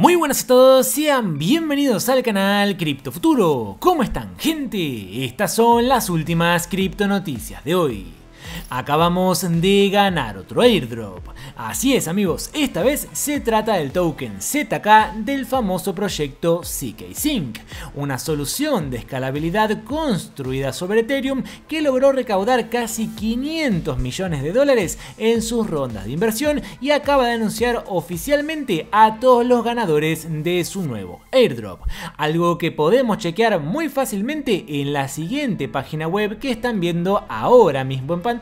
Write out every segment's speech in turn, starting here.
Muy buenas a todos, sean bienvenidos al canal Cripto Futuro. ¿Cómo están gente? Estas son las últimas cripto noticias de hoy. Acabamos de ganar otro airdrop. Así es amigos, esta vez se trata del token ZK del famoso proyecto CK una solución de escalabilidad construida sobre Ethereum que logró recaudar casi 500 millones de dólares en sus rondas de inversión y acaba de anunciar oficialmente a todos los ganadores de su nuevo airdrop, algo que podemos chequear muy fácilmente en la siguiente página web que están viendo ahora mismo en pantalla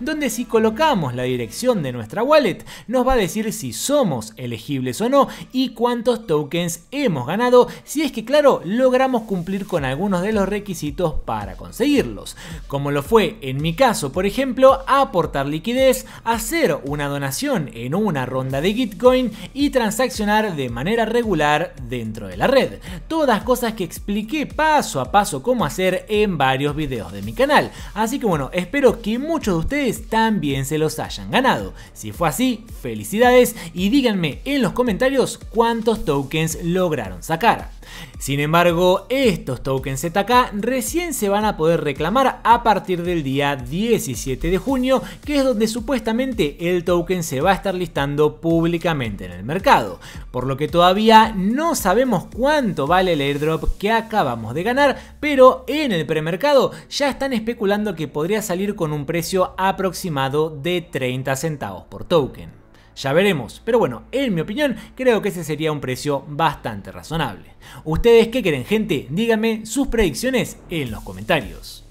donde si colocamos la dirección de nuestra wallet nos va a decir si somos elegibles o no y cuántos tokens hemos ganado si es que claro logramos cumplir con algunos de los requisitos para conseguirlos, como lo fue en mi caso por ejemplo aportar liquidez, hacer una donación en una ronda de Gitcoin y transaccionar de manera regular dentro de la red. Todas cosas que expliqué paso a paso cómo hacer en varios videos de mi canal. Así que bueno, espero que muchos de ustedes también se los hayan ganado. Si fue así, felicidades y díganme en los comentarios cuántos tokens lograron sacar. Sin embargo, estos tokens ZK recién se van a poder reclamar a partir del día 17 de junio, que es donde supuestamente el token se va a estar listando públicamente en el mercado, por lo que todavía no sabemos cuánto vale el airdrop que acabamos de ganar, pero en el premercado ya están especulando que podría salir con un precio aproximado de 30 centavos por token ya veremos. Pero bueno, en mi opinión, creo que ese sería un precio bastante razonable. ¿Ustedes qué quieren, gente? Díganme sus predicciones en los comentarios.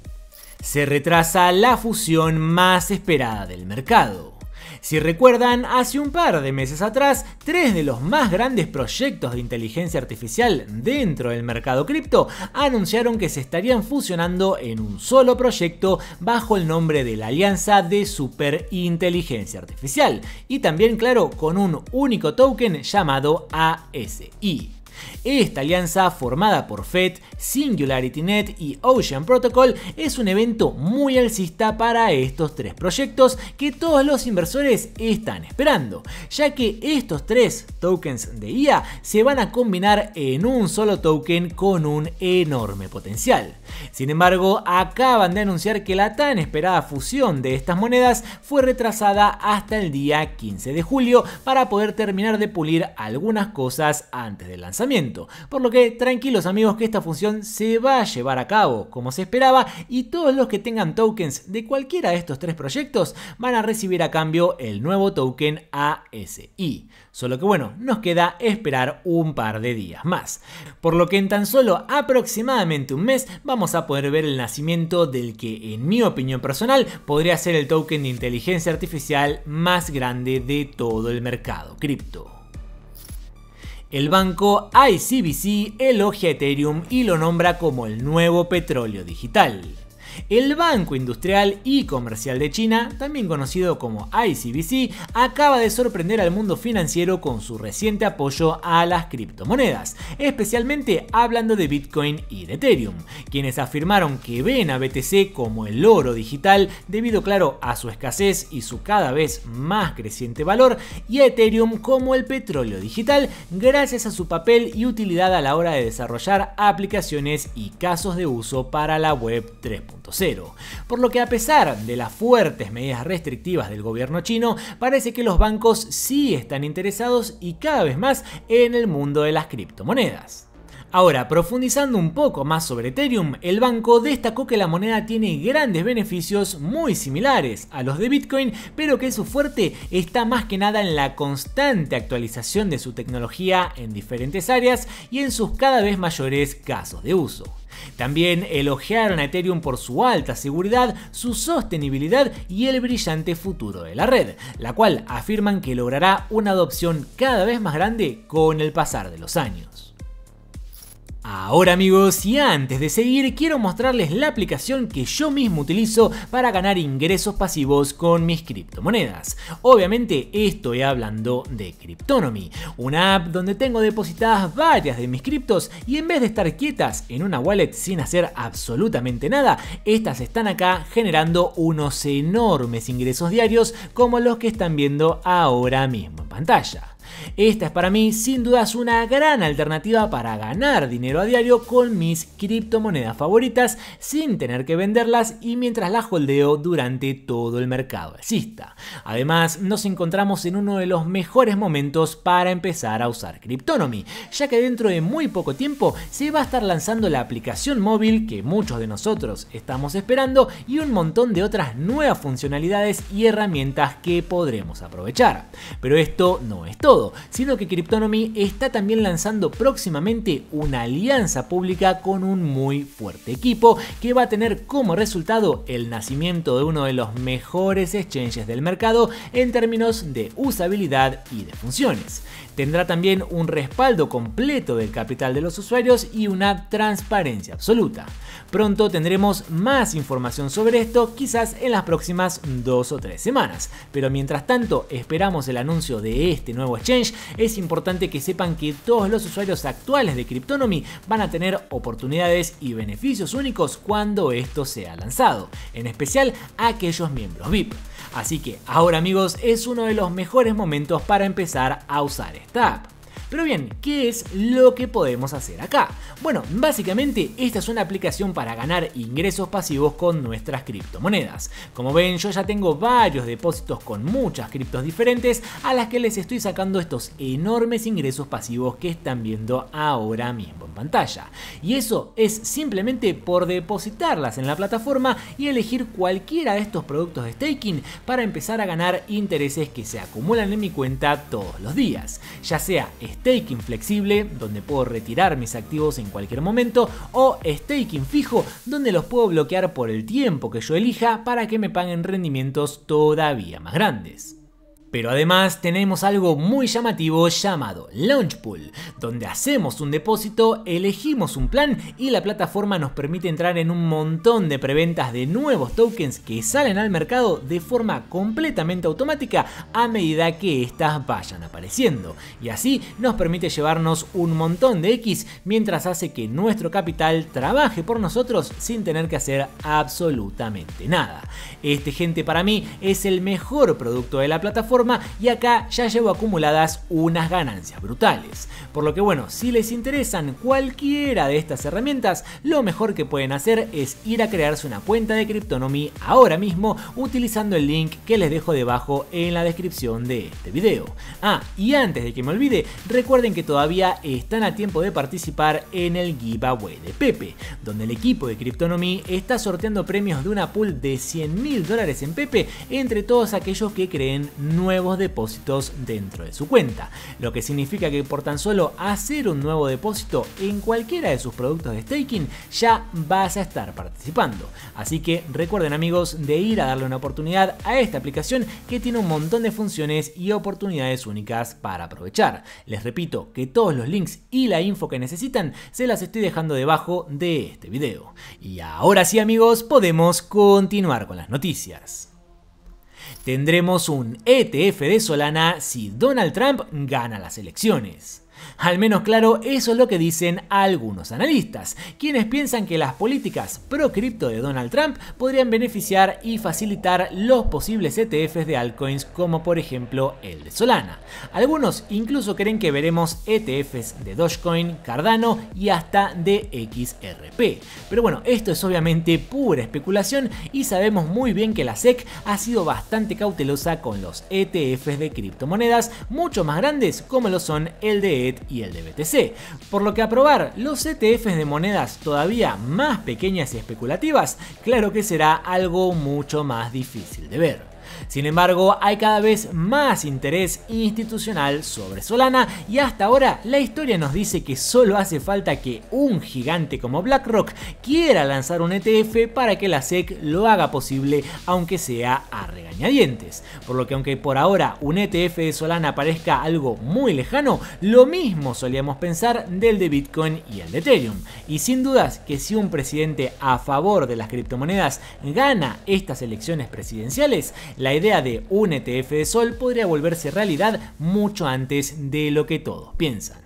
Se retrasa la fusión más esperada del mercado. Si recuerdan, hace un par de meses atrás, tres de los más grandes proyectos de inteligencia artificial dentro del mercado cripto anunciaron que se estarían fusionando en un solo proyecto bajo el nombre de la Alianza de Superinteligencia Artificial y también, claro, con un único token llamado ASI. Esta alianza formada por FED, SingularityNet y Ocean Protocol es un evento muy alcista para estos tres proyectos que todos los inversores están esperando, ya que estos tres tokens de IA se van a combinar en un solo token con un enorme potencial. Sin embargo, acaban de anunciar que la tan esperada fusión de estas monedas fue retrasada hasta el día 15 de julio para poder terminar de pulir algunas cosas antes del lanzamiento. Por lo que tranquilos amigos que esta función se va a llevar a cabo como se esperaba y todos los que tengan tokens de cualquiera de estos tres proyectos van a recibir a cambio el nuevo token ASI. Solo que bueno, nos queda esperar un par de días más. Por lo que en tan solo aproximadamente un mes vamos a poder ver el nacimiento del que en mi opinión personal podría ser el token de inteligencia artificial más grande de todo el mercado cripto. El banco ICBC elogia Ethereum y lo nombra como el nuevo petróleo digital. El Banco Industrial y Comercial de China, también conocido como ICBC, acaba de sorprender al mundo financiero con su reciente apoyo a las criptomonedas, especialmente hablando de Bitcoin y de Ethereum, quienes afirmaron que ven a BTC como el oro digital debido, claro, a su escasez y su cada vez más creciente valor, y a Ethereum como el petróleo digital gracias a su papel y utilidad a la hora de desarrollar aplicaciones y casos de uso para la web 3.0. Por lo que a pesar de las fuertes medidas restrictivas del gobierno chino, parece que los bancos sí están interesados y cada vez más en el mundo de las criptomonedas. Ahora, profundizando un poco más sobre Ethereum, el banco destacó que la moneda tiene grandes beneficios muy similares a los de Bitcoin, pero que su fuerte está más que nada en la constante actualización de su tecnología en diferentes áreas y en sus cada vez mayores casos de uso. También elogiaron a Ethereum por su alta seguridad, su sostenibilidad y el brillante futuro de la red, la cual afirman que logrará una adopción cada vez más grande con el pasar de los años. Ahora amigos, y antes de seguir quiero mostrarles la aplicación que yo mismo utilizo para ganar ingresos pasivos con mis criptomonedas. Obviamente estoy hablando de Cryptonomy, una app donde tengo depositadas varias de mis criptos y en vez de estar quietas en una wallet sin hacer absolutamente nada, estas están acá generando unos enormes ingresos diarios como los que están viendo ahora mismo en pantalla. Esta es para mí sin dudas una gran alternativa para ganar dinero a diario con mis criptomonedas favoritas sin tener que venderlas y mientras las holdeo durante todo el mercado exista. Además, nos encontramos en uno de los mejores momentos para empezar a usar Cryptonomy, ya que dentro de muy poco tiempo se va a estar lanzando la aplicación móvil que muchos de nosotros estamos esperando y un montón de otras nuevas funcionalidades y herramientas que podremos aprovechar. Pero esto no es todo, Sino que Cryptonomy está también lanzando próximamente una alianza pública con un muy fuerte equipo que va a tener como resultado el nacimiento de uno de los mejores exchanges del mercado en términos de usabilidad y de funciones. Tendrá también un respaldo completo del capital de los usuarios y una transparencia absoluta. Pronto tendremos más información sobre esto, quizás en las próximas dos o tres semanas. Pero mientras tanto, esperamos el anuncio de este nuevo exchange. Es importante que sepan que todos los usuarios actuales de Cryptonomy van a tener oportunidades y beneficios únicos cuando esto sea lanzado, en especial aquellos miembros VIP. Así que ahora amigos es uno de los mejores momentos para empezar a usar esta app. Pero bien, ¿qué es lo que podemos hacer acá? Bueno, básicamente esta es una aplicación para ganar ingresos pasivos con nuestras criptomonedas. Como ven, yo ya tengo varios depósitos con muchas criptos diferentes a las que les estoy sacando estos enormes ingresos pasivos que están viendo ahora mismo en pantalla. Y eso es simplemente por depositarlas en la plataforma y elegir cualquiera de estos productos de staking para empezar a ganar intereses que se acumulan en mi cuenta todos los días, ya sea staking flexible, donde puedo retirar mis activos en cualquier momento, o staking fijo, donde los puedo bloquear por el tiempo que yo elija para que me paguen rendimientos todavía más grandes. Pero además tenemos algo muy llamativo llamado Launch Pool, donde hacemos un depósito, elegimos un plan y la plataforma nos permite entrar en un montón de preventas de nuevos tokens que salen al mercado de forma completamente automática a medida que éstas vayan apareciendo. Y así nos permite llevarnos un montón de X mientras hace que nuestro capital trabaje por nosotros sin tener que hacer absolutamente nada. Este gente para mí es el mejor producto de la plataforma y acá ya llevo acumuladas unas ganancias brutales. Por lo que bueno, si les interesan cualquiera de estas herramientas, lo mejor que pueden hacer es ir a crearse una cuenta de Cryptonomy ahora mismo utilizando el link que les dejo debajo en la descripción de este video. Ah, y antes de que me olvide, recuerden que todavía están a tiempo de participar en el giveaway de Pepe, donde el equipo de Cryptonomy está sorteando premios de una pool de 100 mil dólares en Pepe entre todos aquellos que creen nuevos nuevos depósitos dentro de su cuenta, lo que significa que por tan solo hacer un nuevo depósito en cualquiera de sus productos de staking ya vas a estar participando. Así que recuerden amigos de ir a darle una oportunidad a esta aplicación que tiene un montón de funciones y oportunidades únicas para aprovechar. Les repito que todos los links y la info que necesitan se las estoy dejando debajo de este video. Y ahora sí amigos, podemos continuar con las noticias. Tendremos un ETF de Solana si Donald Trump gana las elecciones. Al menos claro, eso es lo que dicen algunos analistas, quienes piensan que las políticas pro cripto de Donald Trump podrían beneficiar y facilitar los posibles ETFs de altcoins como por ejemplo el de Solana. Algunos incluso creen que veremos ETFs de Dogecoin, Cardano y hasta de XRP. Pero bueno, esto es obviamente pura especulación y sabemos muy bien que la SEC ha sido bastante cautelosa con los ETFs de criptomonedas mucho más grandes como lo son el de y el de BTC, por lo que aprobar los ETFs de monedas todavía más pequeñas y especulativas, claro que será algo mucho más difícil de ver. Sin embargo, hay cada vez más interés institucional sobre Solana y hasta ahora la historia nos dice que solo hace falta que un gigante como BlackRock quiera lanzar un ETF para que la SEC lo haga posible, aunque sea a regañadientes. Por lo que aunque por ahora un ETF de Solana parezca algo muy lejano, lo mismo solíamos pensar del de Bitcoin y el de Ethereum. Y sin dudas que si un presidente a favor de las criptomonedas gana estas elecciones presidenciales, la idea de un ETF de Sol podría volverse realidad mucho antes de lo que todos piensan.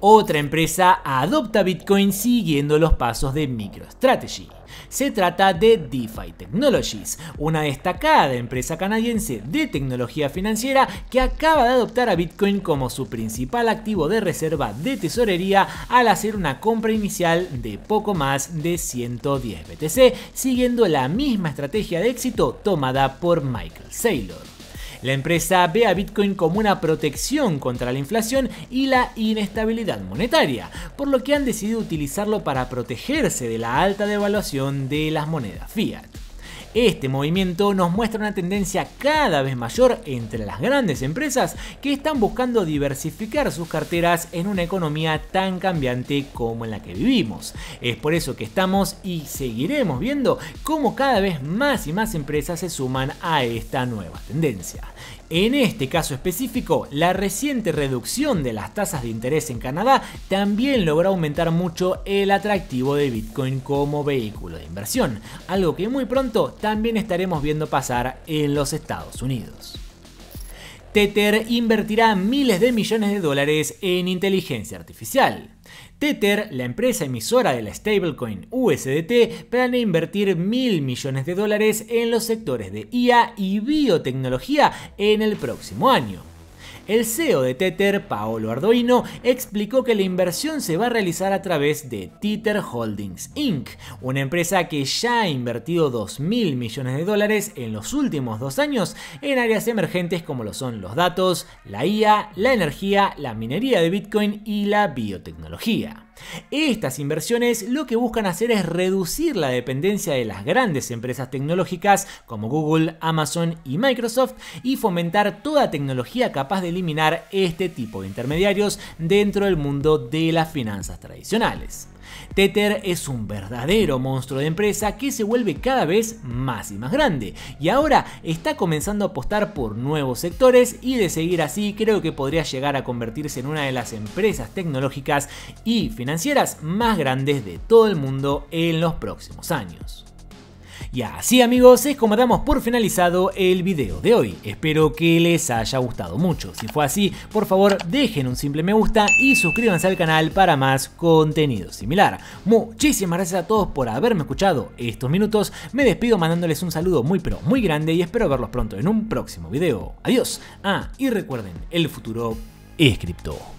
Otra empresa adopta Bitcoin siguiendo los pasos de MicroStrategy. Se trata de DeFi Technologies, una destacada empresa canadiense de tecnología financiera que acaba de adoptar a Bitcoin como su principal activo de reserva de tesorería al hacer una compra inicial de poco más de 110 BTC, siguiendo la misma estrategia de éxito tomada por Michael Saylor. La empresa ve a Bitcoin como una protección contra la inflación y la inestabilidad monetaria, por lo que han decidido utilizarlo para protegerse de la alta devaluación de las monedas fiat. Este movimiento nos muestra una tendencia cada vez mayor entre las grandes empresas que están buscando diversificar sus carteras en una economía tan cambiante como en la que vivimos. Es por eso que estamos y seguiremos viendo cómo cada vez más y más empresas se suman a esta nueva tendencia. En este caso específico, la reciente reducción de las tasas de interés en Canadá también logró aumentar mucho el atractivo de Bitcoin como vehículo de inversión, algo que muy pronto también estaremos viendo pasar en los Estados Unidos. Tether invertirá miles de millones de dólares en inteligencia artificial. Tether, la empresa emisora de la stablecoin USDT, planea invertir mil millones de dólares en los sectores de IA y biotecnología en el próximo año. El CEO de Tether, Paolo Arduino, explicó que la inversión se va a realizar a través de Tether Holdings Inc., una empresa que ya ha invertido 2.000 millones de dólares en los últimos dos años en áreas emergentes como lo son los datos, la IA, la energía, la minería de Bitcoin y la biotecnología. Estas inversiones lo que buscan hacer es reducir la dependencia de las grandes empresas tecnológicas como Google, Amazon y Microsoft y fomentar toda tecnología capaz de eliminar este tipo de intermediarios dentro del mundo de las finanzas tradicionales. Tether es un verdadero monstruo de empresa que se vuelve cada vez más y más grande y ahora está comenzando a apostar por nuevos sectores y de seguir así creo que podría llegar a convertirse en una de las empresas tecnológicas y financieras más grandes de todo el mundo en los próximos años. Y así amigos es como damos por finalizado el video de hoy. Espero que les haya gustado mucho. Si fue así, por favor dejen un simple me gusta y suscríbanse al canal para más contenido similar. Muchísimas gracias a todos por haberme escuchado estos minutos. Me despido mandándoles un saludo muy pero muy grande y espero verlos pronto en un próximo video. Adiós. Ah, y recuerden, el futuro es cripto.